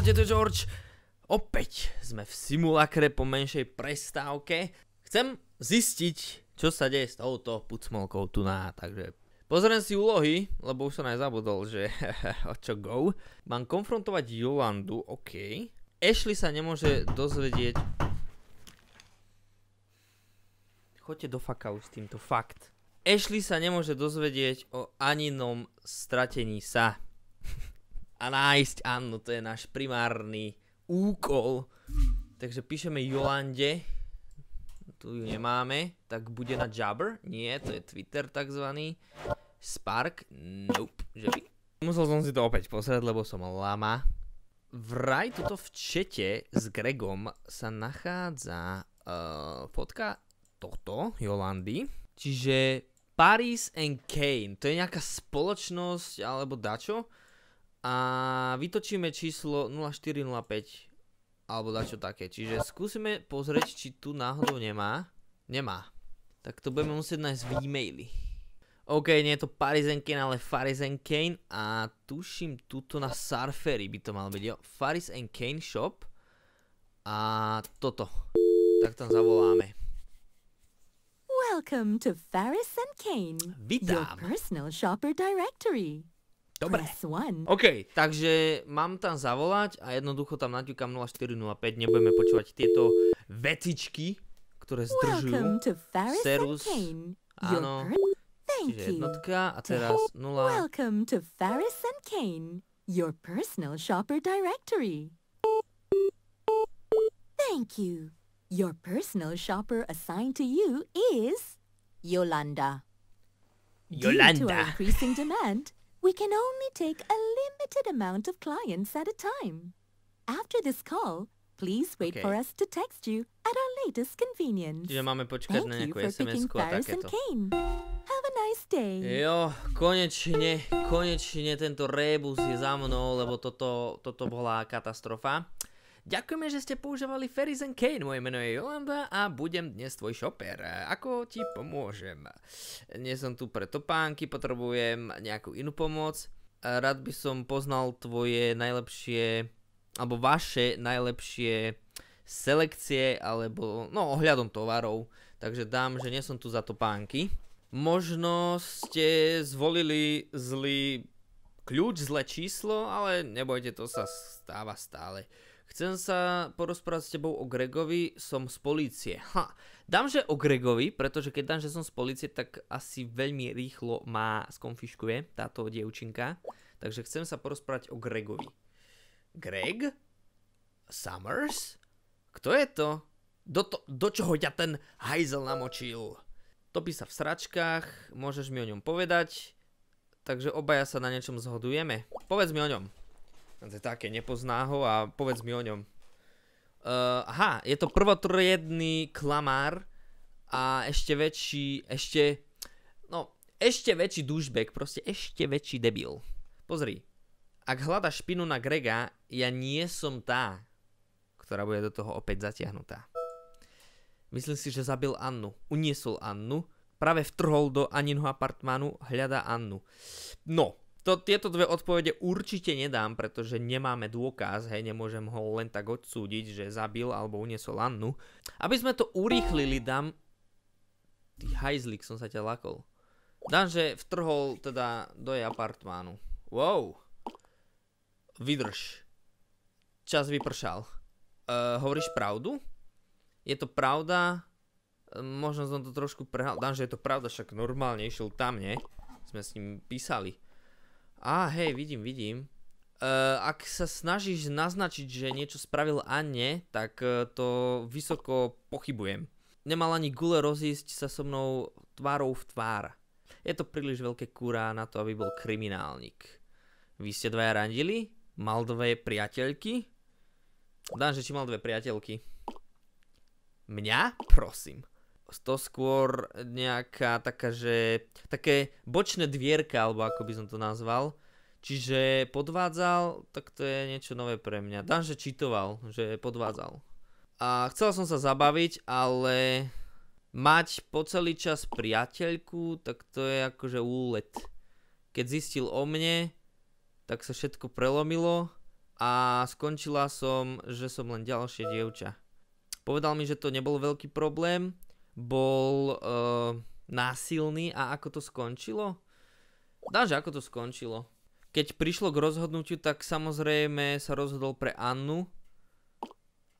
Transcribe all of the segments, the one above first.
Čaute, to George. Opäť sme v simulakre po menšej prestávke. Chcem zistiť, čo sa deje s touto pucmolkou tu na, takže Pozriem si úlohy, lebo už som aj zabudol, že o čo go. Mám konfrontovať Jolandu, OK. Ashley sa nemôže dozvedieť. Choďte do faka už s týmto, fakt. Ashley sa nemôže dozvedieť o Aninom stratení sa. a nájsť Annu, to je náš primárny úkol. Takže píšeme Jolande, tu ju nemáme, tak bude na Jabber, nie, to je Twitter takzvaný. Spark, nope, že by. Musel som si to opäť pozrieť, lebo som lama. Vraj tuto v čete s Gregom sa nachádza uh, fotka toto, Jolandy. Čiže Paris and Kane, to je nejaká spoločnosť alebo dačo a vytočíme číslo 0405 alebo dačo také. Čiže skúsime pozrieť, či tu náhodou nemá. Nemá. Tak to budeme musieť nájsť v e maily OK, nie je to and Kane, ale Faris and Kane a tuším tuto na Sarfery by to mal byť, jo. Faris and Kane shop a toto. Tak tam zavoláme. Welcome to Faris and Kane, Vítam. your personal shopper directory. Dobre. OK, takže mám tam zavolať a jednoducho tam naťukám 0405, nebudeme počúvať tieto vetičky, ktoré zdržujú. Serus. Áno. Čiže jednotka a teraz 0. Welcome to Ferris and Kane, your personal shopper directory. Thank you. Your personal shopper assigned to you is Yolanda. Yolanda. Due to our increasing demand, We can only take a limited amount of clients at a time. After this call, please wait okay. for us to text you at our latest convenience. Čiže máme počkať Thank na nejakú SMS-ku a takéto. Have a nice day. Jo, konečne, konečne tento rebus je za mnou, lebo toto, toto bola katastrofa. Ďakujeme, že ste používali Ferris and Kane, moje meno je Jolanda a budem dnes tvoj šoper. Ako ti pomôžem? Nie som tu pre topánky, potrebujem nejakú inú pomoc. Rád by som poznal tvoje najlepšie, alebo vaše najlepšie selekcie, alebo no ohľadom tovarov. Takže dám, že nie som tu za topánky. Možno ste zvolili zlý kľúč, zlé číslo, ale nebojte, to sa stáva stále. Chcem sa porozprávať s tebou o Gregovi, som z polície. Ha, dám, že o Gregovi, pretože keď dám, že som z polície, tak asi veľmi rýchlo ma skonfiškuje táto dievčinka. Takže chcem sa porozprávať o Gregovi. Greg? Summers? Kto je to? Do, to, do čoho ťa ten hajzel namočil? Topí sa v sračkách, môžeš mi o ňom povedať, takže obaja sa na niečom zhodujeme. Povedz mi o ňom. To je také, nepozná ho a povedz mi o ňom. Uh, aha, je to prvotriedný klamár a ešte väčší, ešte, no, ešte väčší dušbek, proste ešte väčší debil. Pozri, ak hľadaš špinu na Grega, ja nie som tá, ktorá bude do toho opäť zatiahnutá. Myslím si, že zabil Annu, uniesol Annu, práve vtrhol do Aninho apartmánu, hľada Annu. No, to, tieto dve odpovede určite nedám, pretože nemáme dôkaz, hej, nemôžem ho len tak odsúdiť, že zabil alebo uniesol Annu. Aby sme to urýchlili, dám... Ty hajzlik, som sa ťa lakol. Dám, že vtrhol teda do jej apartmánu. Wow. Vydrž. Čas vypršal. Uh, hovoríš pravdu? Je to pravda? E, možno som to trošku prehal. Dám, že je to pravda, však normálne išiel tam, nie? Sme s ním písali. Á, hej, vidím, vidím. Uh, ak sa snažíš naznačiť, že niečo spravil a nie, tak uh, to vysoko pochybujem. Nemal ani gule rozísť sa so mnou tvárou v tvár. Je to príliš veľké kurá na to, aby bol kriminálnik. Vy ste dvaja randili? Mal dve priateľky? Dám, že či mal dve priateľky. Mňa? Prosím to skôr nejaká taká, že také bočné dvierka, alebo ako by som to nazval. Čiže podvádzal, tak to je niečo nové pre mňa. Dám, že čitoval, že podvádzal. A chcel som sa zabaviť, ale mať po celý čas priateľku, tak to je akože úlet. Keď zistil o mne, tak sa všetko prelomilo a skončila som, že som len ďalšie dievča. Povedal mi, že to nebol veľký problém, bol uh, násilný a ako to skončilo? Dáže, ako to skončilo? Keď prišlo k rozhodnutiu, tak samozrejme sa rozhodol pre Annu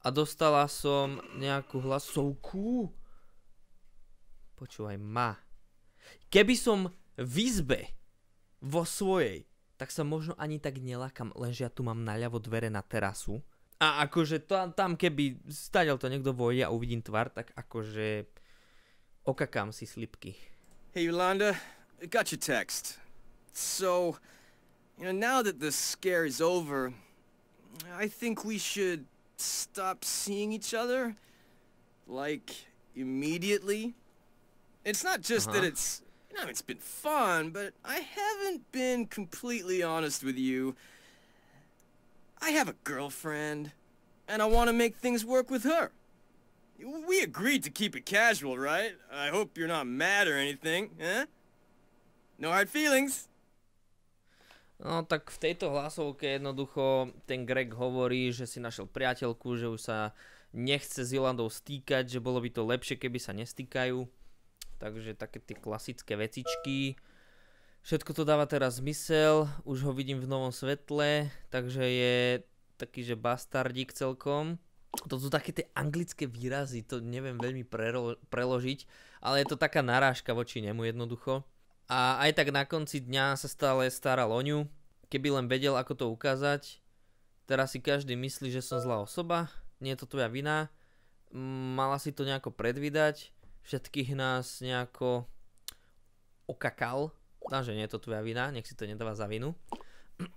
a dostala som nejakú hlasovku. Počúvaj ma. Keby som v izbe vo svojej, tak sa možno ani tak nelakam, lenže ja tu mám naľavo dvere na terasu. A akože to, tam keby staďal to niekto vojde a uvidím tvár, tak akože okakám si slipky. Hey Yolanda, I got your text. So, you know, now that the scare is over, I think we should stop seeing each other. Like, immediately. It's not just uh -huh. that uh-huh. it's, you know, it's been fun, but I haven't been completely honest with you. I have a girlfriend, and I want to make things work with her. We agreed to keep it casual, right? I hope you're not mad or anything, eh? No hard feelings. No tak v tejto hlasovke jednoducho ten Greg hovorí, že si našiel priateľku, že už sa nechce s Jolandou stýkať, že bolo by to lepšie, keby sa nestýkajú. Takže také tie klasické vecičky. Všetko to dáva teraz zmysel, už ho vidím v novom svetle, takže je taký, že bastardík celkom to sú také tie anglické výrazy, to neviem veľmi prelo- preložiť, ale je to taká narážka voči nemu jednoducho. A aj tak na konci dňa sa stále stará loňu, keby len vedel, ako to ukázať. Teraz si každý myslí, že som zlá osoba, nie je to tvoja vina, mala si to nejako predvídať, všetkých nás nejako okakal, dám, že nie je to tvoja vina, nech si to nedáva za vinu.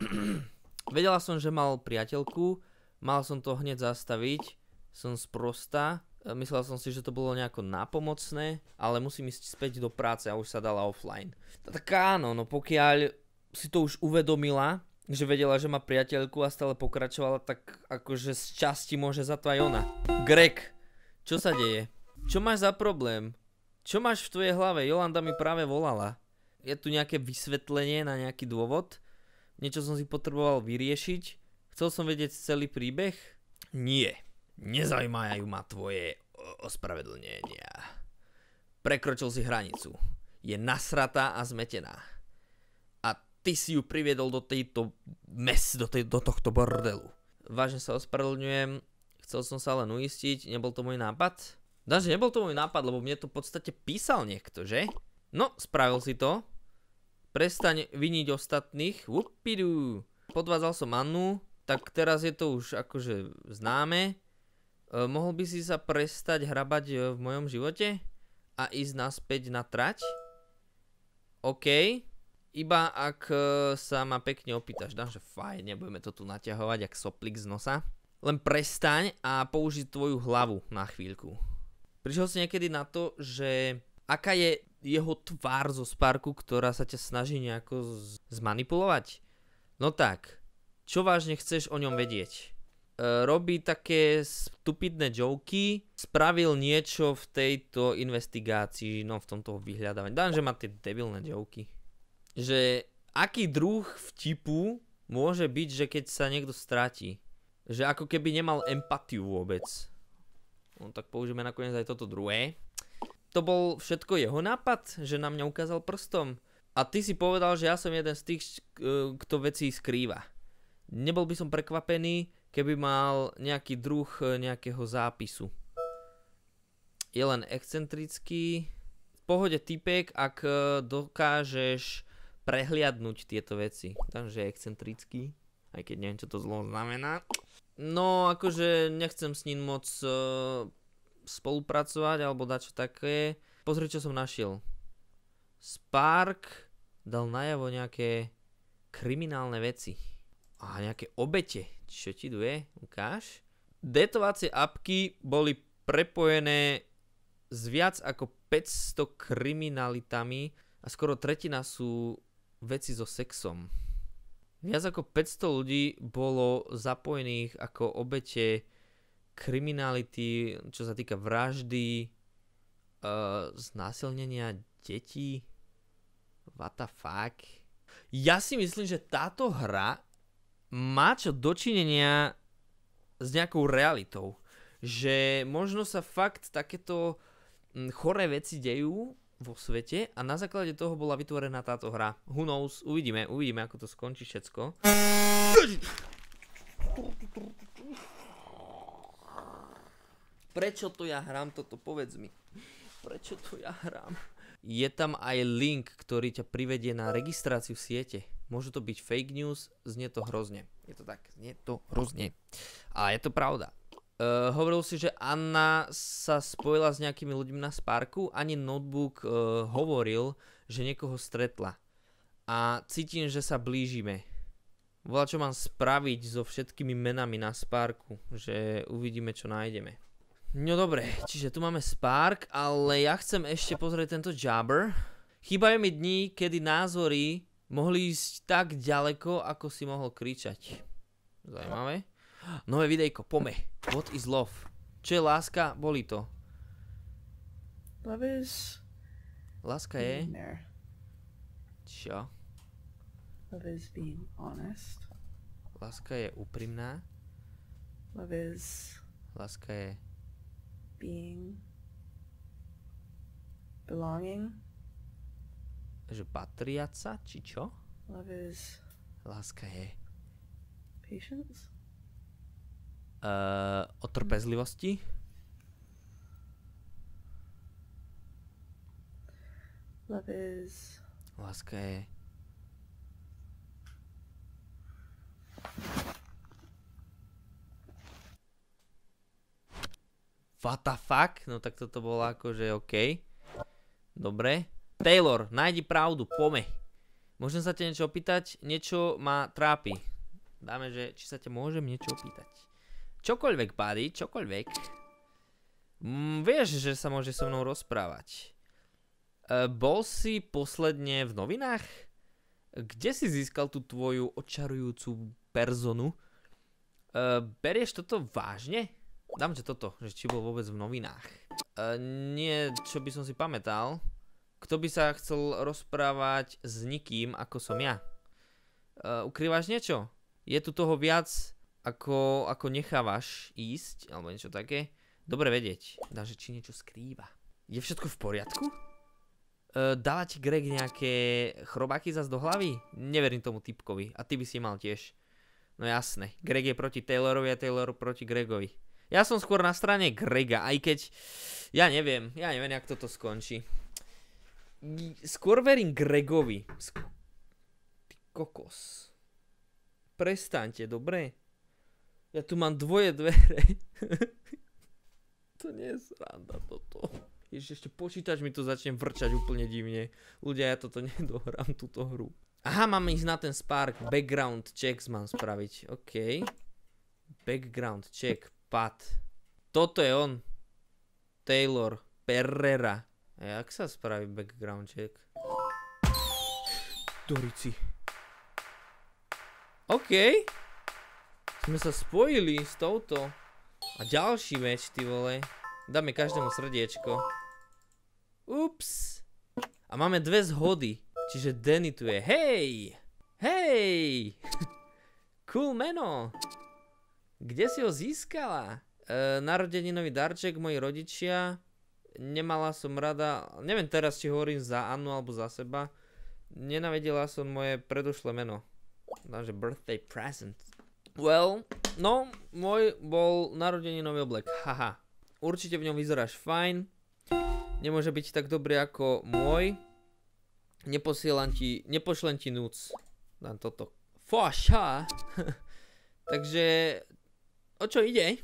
Vedela som, že mal priateľku, Mal som to hneď zastaviť, som sprosta, e, myslel som si, že to bolo nejako napomocné, ale musím ísť späť do práce a už sa dala offline. Tak áno, no pokiaľ si to už uvedomila, že vedela, že má priateľku a stále pokračovala, tak akože z časti môže za to aj ona. Greg, čo sa deje? Čo máš za problém? Čo máš v tvojej hlave? Jolanda mi práve volala. Je tu nejaké vysvetlenie na nejaký dôvod? Niečo som si potreboval vyriešiť? Chcel som vedieť celý príbeh? Nie. Nezaujímajú ma tvoje ospravedlnenia. Prekročil si hranicu. Je nasratá a zmetená. A ty si ju priviedol do tejto mes, do, tej, do tohto bordelu. Vážne sa ospravedlňujem. Chcel som sa len uistiť, nebol to môj nápad? Dáže, nebol to môj nápad, lebo mne to v podstate písal niekto, že? No, spravil si to. Prestaň viniť ostatných. Upidu. Podvádzal som Annu, tak teraz je to už akože známe. Uh, mohol by si sa prestať hrabať uh, v mojom živote a ísť naspäť na trať? OK, iba ak uh, sa ma pekne opýtaš, dám, že fajn, nebudeme to tu naťahovať, jak soplik z nosa. Len prestaň a použi tvoju hlavu na chvíľku. Prišiel si niekedy na to, že aká je jeho tvár zo Sparku, ktorá sa ťa snaží nejako zmanipulovať? No tak, čo vážne chceš o ňom vedieť. E, robí také stupidné joky, spravil niečo v tejto investigácii, no v tomto vyhľadávaní. Dám, že má tie debilné joky. Že aký druh vtipu môže byť, že keď sa niekto stráti? Že ako keby nemal empatiu vôbec. No tak použijeme nakoniec aj toto druhé. To bol všetko jeho nápad, že na mňa ukázal prstom. A ty si povedal, že ja som jeden z tých, e, kto veci skrýva. Nebol by som prekvapený, keby mal nejaký druh e, nejakého zápisu. Je len excentrický. V pohode typek, ak e, dokážeš prehliadnúť tieto veci. Takže je excentrický, aj keď neviem, čo to zlo znamená. No, akože nechcem s ním moc e, spolupracovať alebo dať čo také. Pozri, čo som našiel. Spark dal najavo nejaké kriminálne veci a nejaké obete. Čo ti tu je? Ukáž. Detovacie apky boli prepojené s viac ako 500 kriminalitami a skoro tretina sú veci so sexom. Viac ako 500 ľudí bolo zapojených ako obete kriminality, čo sa týka vraždy, eh, znásilnenia detí. What the fuck? Ja si myslím, že táto hra má čo dočinenia s nejakou realitou. Že možno sa fakt takéto mm, choré veci dejú vo svete a na základe toho bola vytvorená táto hra. Who knows, uvidíme, uvidíme ako to skončí všetko. Prečo to ja hrám toto, povedz mi. Prečo to ja hrám? Je tam aj link, ktorý ťa privedie na registráciu siete. Môžu to byť fake news, znie to hrozne. Je to tak, znie to hrozne. A je to pravda. Uh, hovoril si, že Anna sa spojila s nejakými ľuďmi na Sparku, ani notebook uh, hovoril, že niekoho stretla. A cítim, že sa blížime. Volá, čo mám spraviť so všetkými menami na Sparku, že uvidíme, čo nájdeme. No dobre, čiže tu máme Spark, ale ja chcem ešte pozrieť tento Jabber. Chýbajú mi dní, kedy názory mohli ísť tak ďaleko, ako si mohol kričať. Zajímavé. Nové videjko, pome. What is love? Čo je láska? Boli to. Love is... Láska je... Čo? Love is being honest. Láska je úprimná. Love is... Láska je... Being... Belonging že patriaca, či čo? Love is... Láska je... Patience? Uh, o trpezlivosti. Love is... Láska je... What the fuck? No tak toto bolo akože OK. Dobre. Taylor, nájdi pravdu, pome. Môžem sa ťa niečo opýtať? Niečo ma trápi. Dáme, že či sa ťa môžem niečo opýtať. Čokoľvek, Buddy, čokoľvek. Mm, vieš, že sa môže so mnou rozprávať. E, bol si posledne v novinách? Kde si získal tú tvoju očarujúcu personu? E, berieš toto vážne? Dám, že toto, že či bol vôbec v novinách. E, nie, čo by som si pamätal. Kto by sa chcel rozprávať s nikým, ako som ja? Uh, ukrývaš niečo? Je tu toho viac, ako, ako nechávaš ísť, alebo niečo také? Dobre vedieť, že či niečo skrýva. Je všetko v poriadku? Uh, dáva ti Greg nejaké chrobáky zas do hlavy? Neverím tomu typkovi a ty by si mal tiež. No jasné, Greg je proti Taylorovi a Taylor proti Gregovi. Ja som skôr na strane Grega, aj keď... Ja neviem, ja neviem, jak toto skončí skôr verím Gregovi. Sk- Ty kokos. Prestaňte, dobre? Ja tu mám dvoje dvere. to nie je sranda toto. Ježiš, ešte počítač mi to začne vrčať úplne divne. Ľudia, ja toto nedohrám, túto hru. Aha, mám ísť na ten Spark. Background checks mám spraviť. OK. Background check. Pat. Toto je on. Taylor. Perrera. A Jak sa spraví background check? Dorici. OK. Sme sa spojili s touto. A ďalší meč, ty vole. Dáme každému srdiečko. Ups. A máme dve zhody. Čiže Danny tu je. Hej! Hej! cool meno. Kde si ho získala? E, narodeninový darček, moji rodičia nemala som rada, neviem teraz, či hovorím za Annu alebo za seba, nenavedela som moje predošlé meno. Takže birthday present. Well, no, môj bol nový oblek, haha. Určite v ňom vyzeráš fajn, nemôže byť tak dobrý ako môj. Neposielam ti, nepošlem ti núc. Dám toto. Fáša! Takže, o čo ide?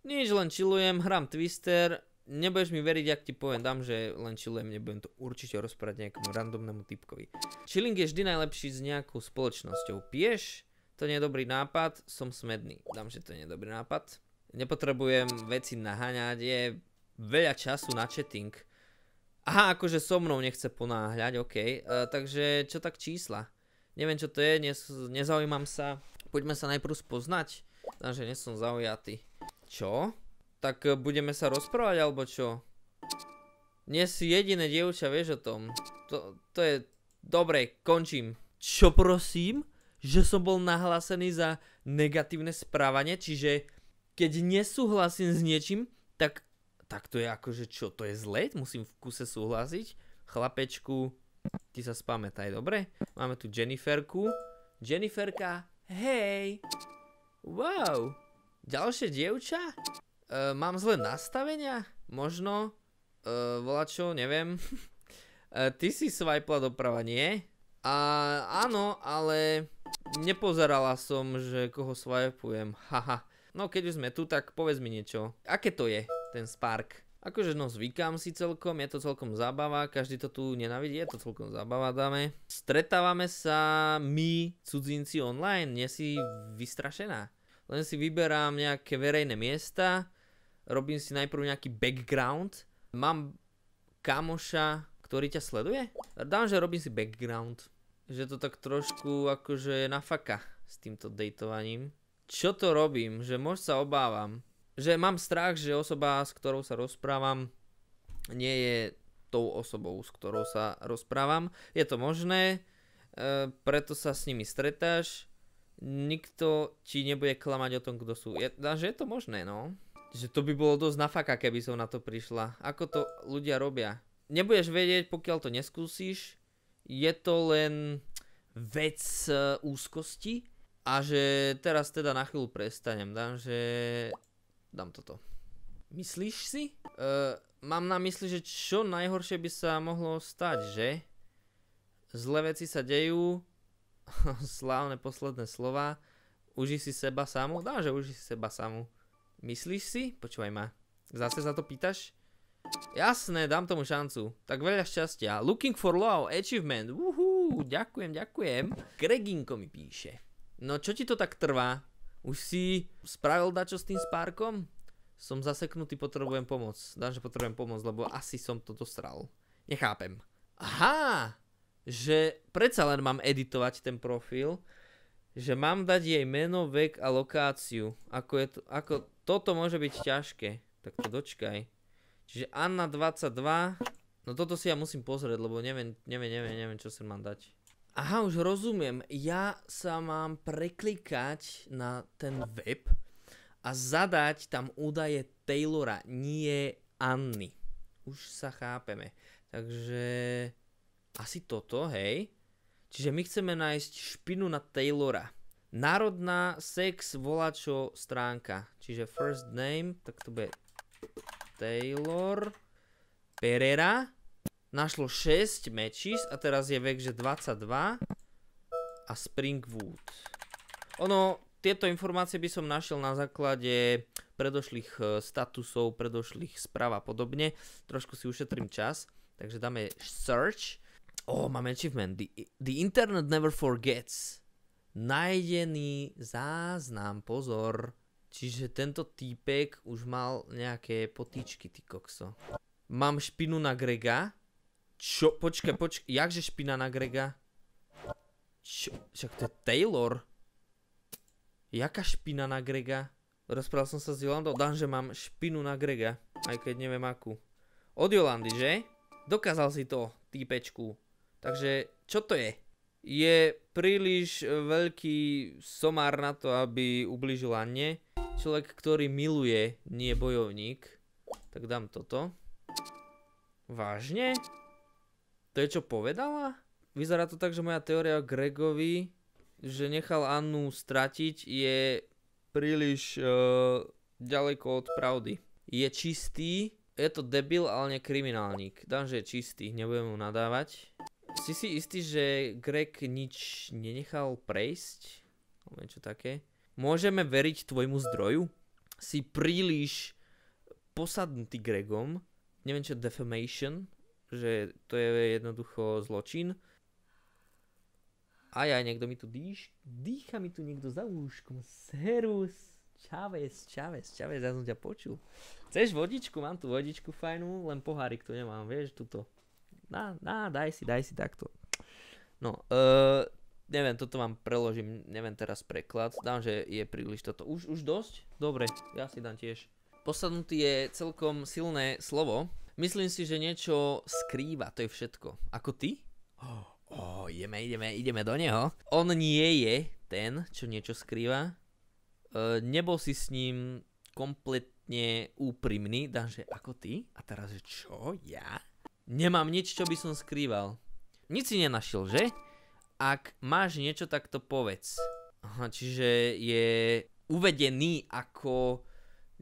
Nič, len chillujem, hram Twister, nebudeš mi veriť, ak ti poviem, dám, že len chillujem, nebudem to určite rozprávať nejakému randomnému typkovi. Chilling je vždy najlepší s nejakou spoločnosťou. Pieš, to nie je dobrý nápad, som smedný. Dám, že to nie je dobrý nápad. Nepotrebujem veci naháňať, je veľa času na chatting. Aha, akože so mnou nechce ponáhľať, OK. E, takže čo tak čísla? Neviem, čo to je, Nes nezaujímam sa. Poďme sa najprv spoznať. že nie som zaujatý. Čo? Tak e, budeme sa rozprávať, alebo čo? Nie si jediné dievča, vieš o tom. To, to je... Dobre, končím. Čo prosím? Že som bol nahlásený za negatívne správanie, čiže keď nesúhlasím s niečím, tak, tak to je akože čo, to je zle? Musím v kuse súhlasiť? Chlapečku, ty sa spamätaj, dobre? Máme tu Jenniferku. Jenniferka, hej! Wow! Ďalšie dievča? uh, mám zlé nastavenia? Možno? E, volačo, neviem. uh, ty si swipela doprava, nie? A áno, ale nepozerala som, že koho swipujem. Haha. No keď už sme tu, tak povedz mi niečo. Aké to je, ten Spark? Akože no zvykám si celkom, je to celkom zábava, každý to tu nenavidí, je to celkom zábava dáme. Stretávame sa my, cudzinci online, nie si vystrašená. Len si vyberám nejaké verejné miesta, robím si najprv nejaký background. Mám kamoša, ktorý ťa sleduje? Dám, že robím si background. Že to tak trošku akože je na faka s týmto dejtovaním. Čo to robím? Že možno sa obávam. Že mám strach, že osoba, s ktorou sa rozprávam, nie je tou osobou, s ktorou sa rozprávam. Je to možné, e, preto sa s nimi stretáš. Nikto ti nebude klamať o tom, kto sú. Je, že je to možné, no že to by bolo dosť nafaka, keby som na to prišla. Ako to ľudia robia? Nebudeš vedieť, pokiaľ to neskúsiš. Je to len vec e, úzkosti a že teraz teda na chvíľu prestanem. Dám, že... Dám toto. Myslíš si? Uh, mám na mysli, že čo najhoršie by sa mohlo stať, že? Zlé veci sa dejú, slávne posledné slova, uži si seba samú. Dám, že uži si seba samu. Myslíš si? Počúvaj ma. Zase za to pýtaš? Jasné, dám tomu šancu. Tak veľa šťastia. Looking for law achievement. Uhú, ďakujem, ďakujem. Greginko mi píše. No čo ti to tak trvá? Už si spravil dačo s tým spárkom? Som zaseknutý, potrebujem pomoc. Dám, že potrebujem pomoc, lebo asi som to dosral. Nechápem. Aha! Že predsa len mám editovať ten profil že mám dať jej meno, vek a lokáciu. Ako, je to, ako toto môže byť ťažké. Tak to dočkaj. Čiže Anna 22. No toto si ja musím pozrieť, lebo neviem, neviem, neviem, neviem, čo sa mám dať. Aha, už rozumiem. Ja sa mám preklikať na ten web a zadať tam údaje Taylora, nie Anny. Už sa chápeme. Takže asi toto, hej. Čiže my chceme nájsť špinu na Taylora. Národná sex voláčo stránka. Čiže first name, tak to bude Taylor Pereira. Našlo 6 matches a teraz je vek, že 22 a Springwood. Ono, tieto informácie by som našiel na základe predošlých e, statusov, predošlých správ a podobne. Trošku si ušetrím čas, takže dáme search Oh, mám achievement. The, the internet never forgets. Nájdený záznam, pozor. Čiže tento týpek už mal nejaké potičky, ty kokso. Mám špinu na Grega. Čo? Počkaj, počkaj. Jakže špina na Grega? Čo? Však to je Taylor. Jaká špina na Grega? Rozprával som sa s Jolandou. Dám, že mám špinu na Grega. Aj keď neviem akú. Od Jolandy, že? Dokázal si to, týpečku. Takže čo to je? Je príliš e, veľký somár na to, aby ublížil Anne. Človek, ktorý miluje, nie bojovník. Tak dám toto. Vážne? To je čo povedala? Vyzerá to tak, že moja teória o Gregovi, že nechal Annu stratiť, je príliš e, ďaleko od pravdy. Je čistý, je to debil, ale nie kriminálnik. Dám, že je čistý, nebudem mu nadávať. Si si istý, že Greg nič nenechal prejsť? Niečo také. Môžeme veriť tvojmu zdroju? Si príliš posadnutý Gregom. Neviem čo defamation, že to je jednoducho zločin. Aj, aj, niekto mi tu dýš, dýcha mi tu niekto za úškom. Serus. Čávez, Čávez, Čávez, ja som ťa počul. Chceš vodičku? Mám tu vodičku fajnú, len pohárik tu nemám, vieš, tuto. Na, na, daj si, daj si takto. No, uh, neviem, toto vám preložím, neviem teraz preklad. Dám, že je príliš toto. Už, už dosť? Dobre, ja si dám tiež. Posadnutý je celkom silné slovo. Myslím si, že niečo skrýva, to je všetko. Ako ty? Oh, oh, ideme, ideme, ideme do neho. On nie je ten, čo niečo skrýva. Uh, nebol si s ním kompletne úprimný, dám, že ako ty? A teraz, že čo? Ja? Nemám nič, čo by som skrýval. Nic si nenašiel, že? Ak máš niečo, tak to povedz. Aha, čiže je uvedený ako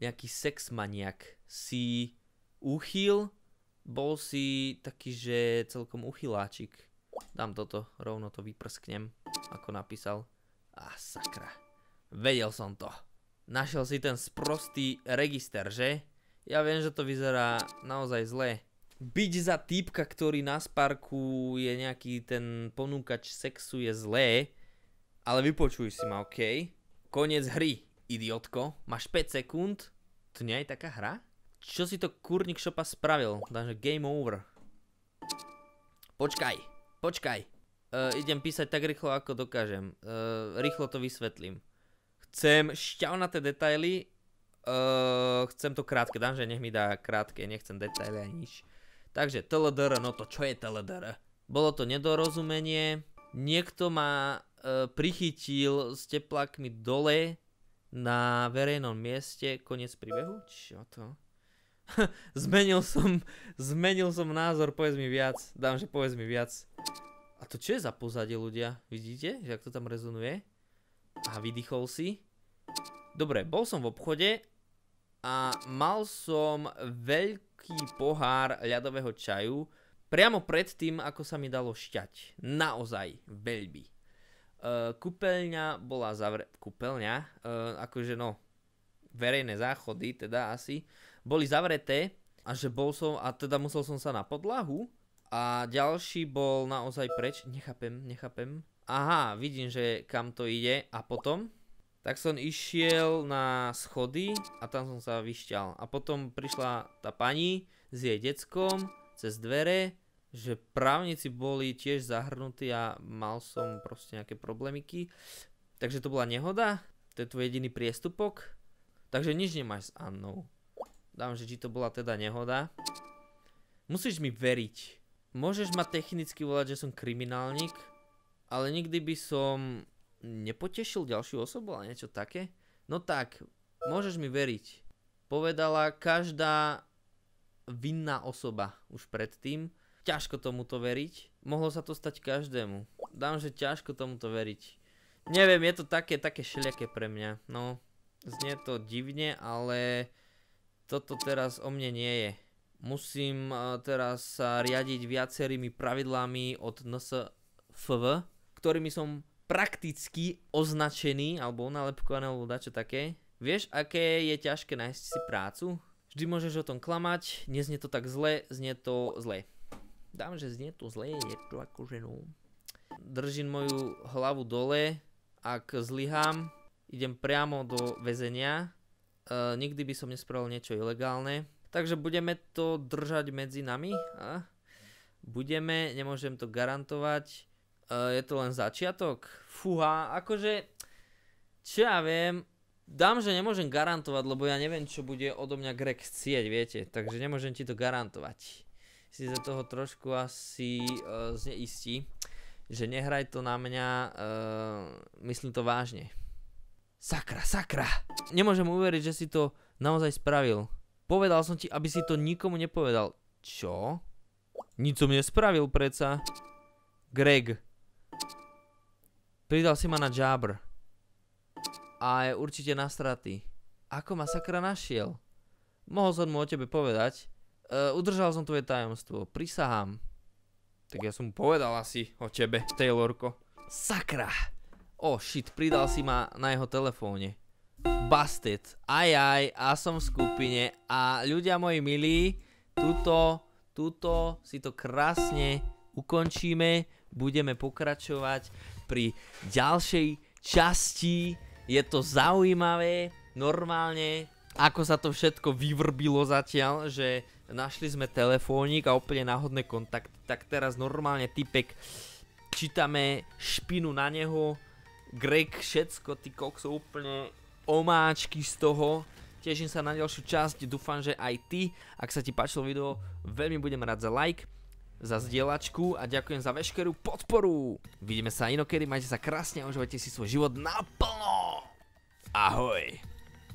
nejaký sexmaniak. Si uchyl, bol si taký, že celkom uchyláčik. Dám toto, rovno to vyprsknem, ako napísal. A sakra, vedel som to. Našiel si ten sprostý register, že? Ja viem, že to vyzerá naozaj zle byť za týpka, ktorý na Sparku je nejaký ten ponúkač sexu je zlé, ale vypočuj si ma, OK? Konec hry, idiotko. Máš 5 sekúnd? To nie je taká hra? Čo si to kurník šopa spravil? Takže game over. Počkaj, počkaj. Uh, idem písať tak rýchlo, ako dokážem. Uh, rýchlo to vysvetlím. Chcem šťavnaté detaily. Uh, chcem to krátke. Danže nech mi dá krátke, nechcem detaily ani nič. Takže TLDR, no to čo je TLDR? Bolo to nedorozumenie, niekto ma e, prichytil s teplákmi dole na verejnom mieste, koniec príbehu? Čo to? zmenil som, zmenil som názor, povedz mi viac, dám, že povedz mi viac. A to čo je za pozadie ľudia? Vidíte, že ak to tam rezonuje? A vydýchol si? Dobre, bol som v obchode a mal som veľký veľký pohár ľadového čaju priamo pred tým, ako sa mi dalo šťať. Naozaj, veľmi. Uh, kúpeľňa bola zavre... kúpeľňa, uh, akože no, verejné záchody teda asi, boli zavreté a že bol som, a teda musel som sa na podlahu a ďalší bol naozaj preč, nechápem, nechápem. Aha, vidím, že kam to ide a potom? Tak som išiel na schody a tam som sa vyšťal. A potom prišla tá pani s jej deckom cez dvere, že právnici boli tiež zahrnutí a mal som proste nejaké problémiky. Takže to bola nehoda, to je tvoj jediný priestupok. Takže nič nemáš s Annou. Dám, že či to bola teda nehoda. Musíš mi veriť. Môžeš ma technicky volať, že som kriminálnik, ale nikdy by som nepotešil ďalšiu osobu a niečo také? No tak, môžeš mi veriť. Povedala každá vinná osoba už predtým. Ťažko tomuto veriť. Mohlo sa to stať každému. Dám, že ťažko tomuto veriť. Neviem, je to také, také šľaké pre mňa. No, znie to divne, ale toto teraz o mne nie je. Musím e, teraz sa riadiť viacerými pravidlami od NSFV, ktorými som prakticky označený, alebo nalepkovaný, alebo dačo také. Vieš, aké je ťažké nájsť si prácu? Vždy môžeš o tom klamať, neznie to tak zle, znie to zle. Dám, že znie to zle, je to ako ženu. No. Držím moju hlavu dole, ak zlyhám, idem priamo do väzenia. E, nikdy by som nespravil niečo ilegálne. Takže budeme to držať medzi nami. Budeme, nemôžem to garantovať. Uh, je to len začiatok. Fúha, akože, čo ja viem, dám, že nemôžem garantovať, lebo ja neviem, čo bude odo mňa Greg chcieť, viete, takže nemôžem ti to garantovať. Si za toho trošku asi uh, zneistí, že nehraj to na mňa, uh, myslím to vážne. Sakra, sakra. Nemôžem uveriť, že si to naozaj spravil. Povedal som ti, aby si to nikomu nepovedal. Čo? Nič som nespravil, preca. Greg, Pridal si ma na Jabr. A je určite na straty. Ako ma sakra našiel? Mohol som mu o tebe povedať. E, udržal som tvoje tajomstvo. Prisahám. Tak ja som mu povedal asi o tebe, Taylorko. Sakra! O, oh, shit, pridal si ma na jeho telefóne. Busted. Aj, aj, a som v skupine. A ľudia moji milí, tuto, tuto si to krásne ukončíme. Budeme pokračovať pri ďalšej časti. Je to zaujímavé, normálne, ako sa to všetko vyvrbilo zatiaľ, že našli sme telefónik a úplne náhodné kontakty, tak teraz normálne typek čítame špinu na neho, Greg všetko, ty kokso úplne omáčky z toho. Teším sa na ďalšiu časť, dúfam, že aj ty, ak sa ti páčilo video, veľmi budem rád za like za zdieľačku a ďakujem za veškerú podporu. Vidíme sa inokedy, majte sa krásne a užívajte si svoj život naplno. Ahoj.